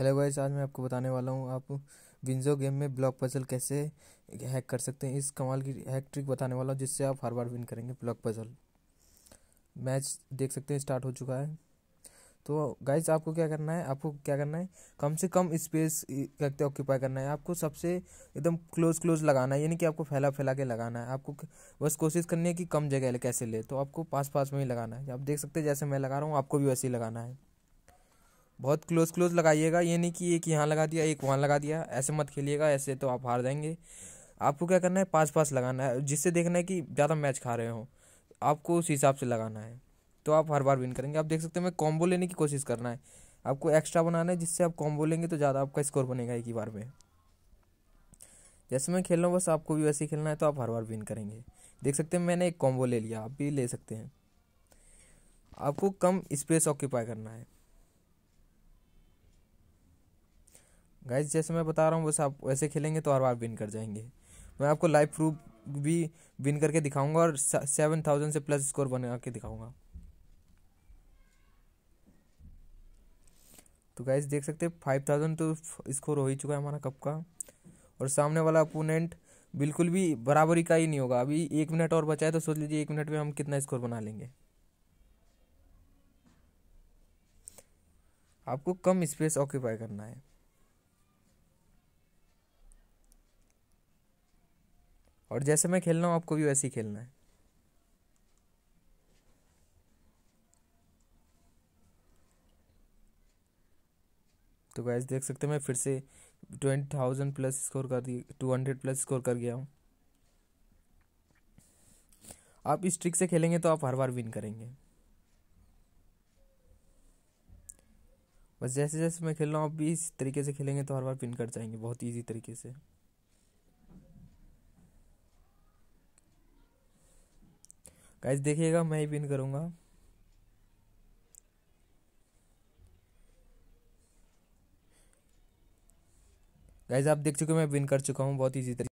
hello guys आज मैं आपको बताने वाला हूँ आप विंजो गेम में ब्लॉक पजल कैसे हैक कर सकते हैं इस कमाल की हैक ट्रिक बताने वाला हूँ जिससे आप हर बार विन करेंगे ब्लॉक पजल मैच देख सकते हैं स्टार्ट हो चुका है तो गाइस आपको क्या करना है आपको क्या करना है कम से कम स्पेस करते ऑक्यूपाई करना है आपको सबसे एकदम क्लोज क्लोज लगाना है यानी कि आपको फैला फैला के लगाना है आपको बस कोशिश करनी है कि कम जगह कैसे ले तो आपको पास पास में ही लगाना है आप देख सकते हैं जैसे मैं लगा रहा हूँ आपको भी वैसे ही लगाना है बहुत क्लोज क्लोज लगाइएगा ये नहीं कि एक यहाँ लगा दिया एक वहाँ लगा दिया ऐसे मत खेलिएगा ऐसे तो आप हार जाएंगे आपको क्या करना है पास पास लगाना है जिससे देखना है कि ज़्यादा मैच खा रहे हो आपको उस हिसाब से लगाना है तो आप हर बार विन करेंगे आप देख सकते हैं मैं कॉम्बो लेने की कोशिश करना है आपको एक्स्ट्रा बनाना है जिससे आप कॉम्बो लेंगे तो ज़्यादा आपका स्कोर बनेगा एक ही बार में जैसे मैं खेल रहा हूँ बस आपको भी वैसे ही खेलना है तो आप हर बार विन करेंगे देख सकते हैं मैंने एक कॉम्बो ले लिया आप भी ले सकते हैं आपको कम स्पेस ऑक्यूपाई करना है गाइज जैसे मैं बता रहा हूँ वैसे आप वैसे खेलेंगे तो हर बार विन कर जाएंगे मैं आपको लाइव प्रूफ भी विन करके दिखाऊंगा और सेवन थाउजेंड से प्लस स्कोर बना के दिखाऊंगा तो गाइज देख सकते हैं फाइव थाउजेंड तो स्कोर हो ही चुका है हमारा कप का और सामने वाला अपोनेंट बिल्कुल भी बराबरी का ही नहीं होगा अभी एक मिनट और बचा है तो सोच लीजिए एक मिनट में हम कितना स्कोर बना लेंगे आपको कम स्पेस ऑक्यूपाई करना है और जैसे मैं खेल रहा हूँ आपको भी वैसे ही खेलना है तो गैस देख सकते हैं मैं फिर से ट्वेंटी थाउजेंड प्लस स्कोर कर दी टू हंड्रेड प्लस स्कोर कर गया हूँ आप इस ट्रिक से खेलेंगे तो आप हर बार विन करेंगे बस जैसे जैसे मैं खेल रहा हूँ आप भी इस तरीके से खेलेंगे तो हर बार विन कर जाएंगे बहुत ईजी तरीके से गाइज देखिएगा मैं ही पिन करूंगा गाइज आप देख चुके मैं विन कर चुका हूं बहुत इजी तरीके